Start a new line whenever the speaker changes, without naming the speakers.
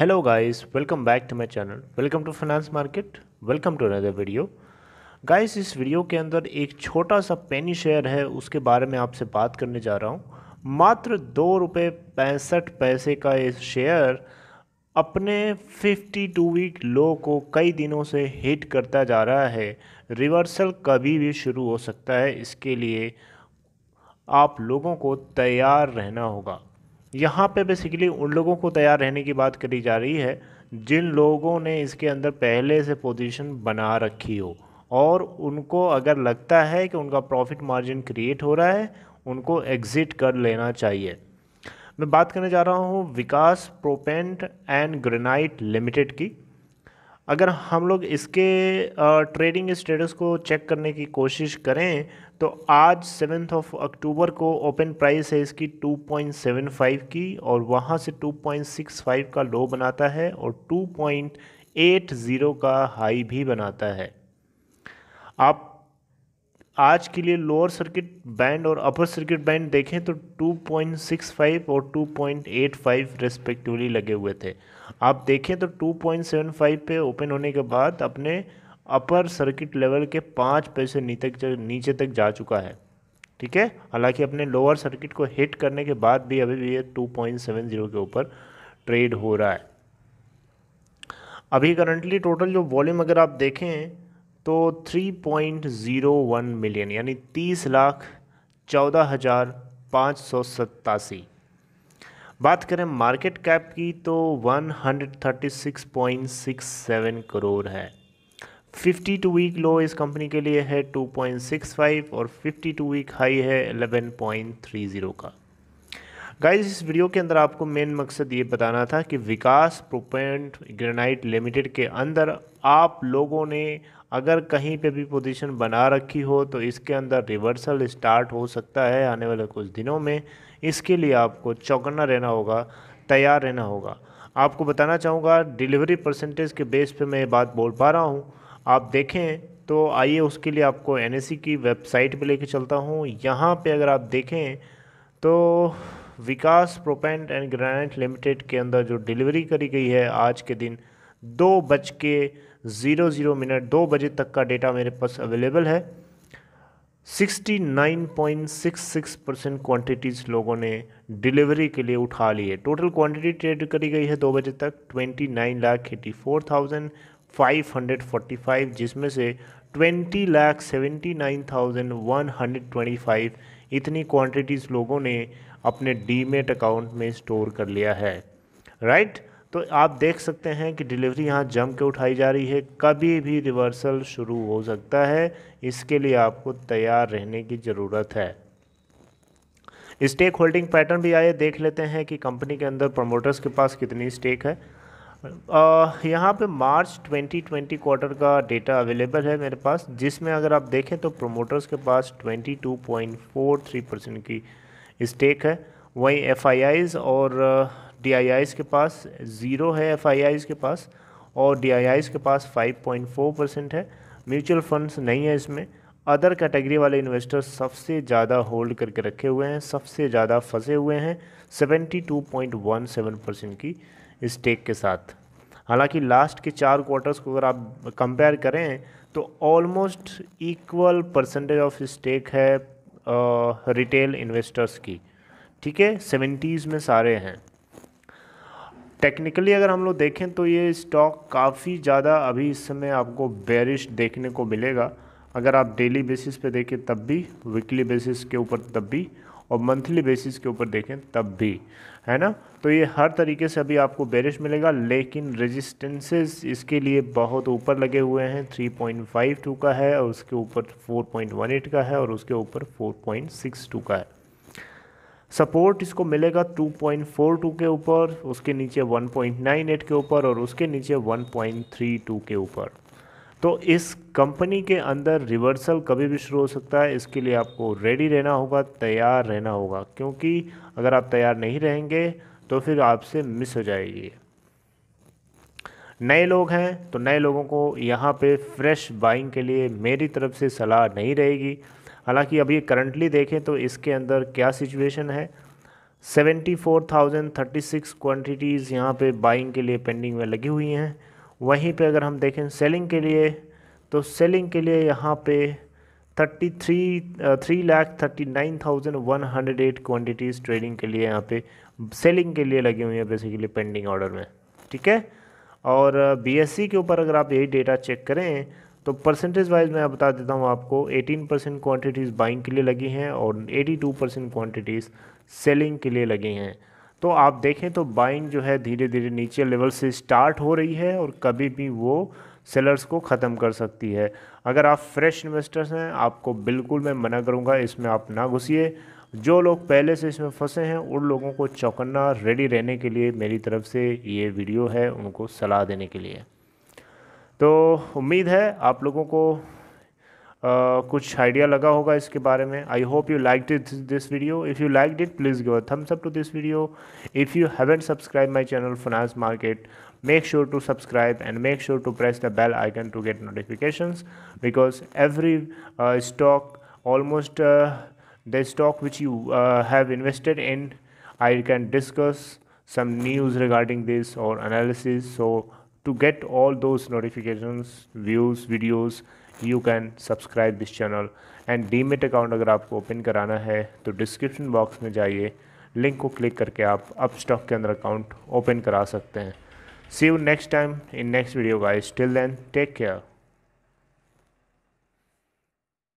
Hello guys welcome back to my channel welcome to finance market welcome to another video guys इस video के अंदर एक छोटा सा पेनी शेयर है उसके बारे में आपसे बात करने जा रहा हूँ मात्र दो रुपये पैंसठ पैसे का ये शेयर अपने 52 वीक लो को कई दिनों से हिट करता जा रहा है रिवर्सल कभी भी शुरू हो सकता है इसके लिए आप लोगों को तैयार रहना होगा यहाँ पे बेसिकली उन लोगों को तैयार रहने की बात करी जा रही है जिन लोगों ने इसके अंदर पहले से पोजीशन बना रखी हो और उनको अगर लगता है कि उनका प्रॉफिट मार्जिन क्रिएट हो रहा है उनको एग्ज़िट कर लेना चाहिए मैं बात करने जा रहा हूँ Vikas proppant and granite limited की अगर हम लोग इसके ट्रेडिंग स्टेटस को चेक करने की कोशिश करें तो आज सेवन्थ ऑफ अक्टूबर को ओपन प्राइस है इसकी 2.75 की और वहाँ से 2.65 का लो बनाता है और 2.80 का हाई भी बनाता है आप आज के लिए लोअर सर्किट बैंड और अपर सर्किट बैंड देखें तो 2.65 और 2.85 रेस्पेक्टिवली लगे हुए थे आप देखें तो 2.75 पे ओपन होने के बाद अपने अपर सर्किट लेवल के पाँच पैसे नीचे नीचे तक जा चुका है ठीक है हालांकि अपने लोअर सर्किट को हिट करने के बाद भी अभी भी ये 2.70 के ऊपर ट्रेड हो रहा है अभी करंटली टोटल जो वॉल्यूम अगर आप देखें तो 3.01 मिलियन यानी 30 लाख चौदह हज़ार पाँच सौ सत्तासी बात करें मार्केट कैप की तो 136.67 करोड़ है 52 वीक लो इस कंपनी के लिए है 2.65 और 52 वीक हाई है 11.30 का गाइस इस वीडियो के अंदर आपको मेन मकसद ये बताना था कि विकास प्रोपेंट ग्रेनाइट लिमिटेड के अंदर आप लोगों ने अगर कहीं पे भी पोजीशन बना रखी हो तो इसके अंदर रिवर्सल स्टार्ट हो सकता है आने वाले कुछ दिनों में इसके लिए आपको चौकन्ना रहना होगा तैयार रहना होगा आपको बताना चाहूँगा डिलीवरी परसेंटेज के बेस पे मैं ये बात बोल पा रहा हूँ आप देखें तो आइए उसके लिए आपको एन e की वेबसाइट पर लेके चलता हूँ यहाँ पे अगर आप देखें तो Vikas proppant and granite limited के अंदर जो डिलीवरी करी गई है आज के दिन दो बज के ज़ीरो ज़ीरो मिनट दो बजे तक का डेटा मेरे पास अवेलेबल है 69.66 परसेंट क्वान्टिटीज़ लोगों ने डिलीवरी के लिए उठा ली है टोटल क्वांटिटी ट्रेड करी गई है दो बजे तक twenty nine lakh eighty four thousand five hundred forty five जिसमें से twenty lakh seventy nine thousand one hundred twenty five इतनी क्वांटिटीज़ लोगों ने अपने डीमेट अकाउंट में स्टोर कर लिया है राइट right? तो आप देख सकते हैं कि डिलीवरी यहाँ जम के उठाई जा रही है कभी भी रिवर्सल शुरू हो सकता है इसके लिए आपको तैयार रहने की ज़रूरत है स्टेक होल्डिंग पैटर्न भी आए देख लेते हैं कि कंपनी के अंदर प्रमोटर्स के पास कितनी स्टेक है यहाँ पे मार्च 2020 क्वार्टर का डेटा अवेलेबल है मेरे पास जिसमें अगर आप देखें तो प्रमोटर्स के पास 22.43 परसेंट की स्टेक है वहीं एफ और डी के पास ज़ीरो है एफ के पास और डी के पास 5.4 परसेंट है म्यूचुअल फंड्स नहीं है इसमें अदर कैटेगरी वाले इन्वेस्टर्स सबसे ज़्यादा होल्ड करके रखे हुए हैं सबसे ज़्यादा फंसे हुए हैं 72.17 परसेंट की स्टेक के साथ हालांकि लास्ट के चार क्वार्टर्स को अगर आप कंपेयर करें तो almost equal percentage of stake है रिटेल uh, इन्वेस्टर्स की ठीक है सेवेंटीज़ में सारे हैं टेक्निकली अगर हम लोग देखें तो ये स्टॉक काफ़ी ज़्यादा अभी इस समय आपको बेरिश देखने को मिलेगा अगर आप डेली बेसिस पे देखें तब भी वीकली बेसिस के ऊपर तब भी और मंथली बेसिस के ऊपर देखें तब भी है ना तो ये हर तरीके से अभी आपको बेरिश मिलेगा लेकिन रेजिस्टेंसेस इसके लिए बहुत ऊपर लगे हुए हैं 3.52 का है और उसके ऊपर 4.18 का है और उसके ऊपर 4.62 का है सपोर्ट इसको मिलेगा 2.42 के ऊपर उसके नीचे 1.98 के ऊपर और उसके नीचे 1.32 के ऊपर तो इस कंपनी के अंदर रिवर्सल कभी भी शुरू हो सकता है इसके लिए आपको रेडी रहना होगा तैयार रहना होगा क्योंकि अगर आप तैयार नहीं रहेंगे तो फिर आपसे मिस हो जाएगी नए लोग हैं तो नए लोगों को यहाँ पे फ्रेश बाइंग के लिए मेरी तरफ से सलाह नहीं रहेगी हालांकि अभी करंटली देखें तो इसके अंदर क्या सिचुएशन है seventy four thousand thirty six quantities यहाँ पर बाइंग के लिए पेंडिंग में लगी हुई हैं वहीं पे अगर हम देखें सेलिंग के लिए तो सेलिंग के लिए यहाँ पे thirty three three lakh thirty nine thousand one hundred eight quantities trading के लिए यहाँ पे सेलिंग के लिए लगी हुई हैं बेसिकली पेंडिंग ऑर्डर में ठीक है और बीएससी uh, e के ऊपर अगर आप यही डेटा चेक करें तो परसेंटेज वाइज मैं बता देता हूँ आपको 18 परसेंट क्वान्टिटीज़ बाइंग के लिए लगी हैं और 82 परसेंट क्वान्टिटीज़ सेलिंग के लिए लगी हैं तो आप देखें तो बाइंग जो है धीरे धीरे नीचे लेवल से स्टार्ट हो रही है और कभी भी वो सेलर्स को ख़त्म कर सकती है अगर आप फ्रेश इन्वेस्टर्स हैं आपको बिल्कुल मैं मना करूँगा इसमें आप ना घुसीए जो लोग पहले से इसमें फंसे हैं उन लोगों को चौकन्ना रेडी रहने के लिए मेरी तरफ से ये वीडियो है उनको सलाह देने के लिए तो उम्मीद है आप लोगों को आ, कुछ आइडिया लगा होगा इसके बारे में I hope you like it this video if you like it please give a thumbs up to this video if you haven't subscribe my channel finance market make sure to subscribe and make sure to press the bell icon to get notification because every stock almost the stock which you have invested in I can discuss some news regarding this or analysis so to get all those notifications views videos you can subscribe this channel and demat account अगर आपको open कराना है तो description box में जाइए link को click करके आप अप स्टॉक के अंदर अकाउंट ओपन करा सकते हैं see you next time in next video guys till then take care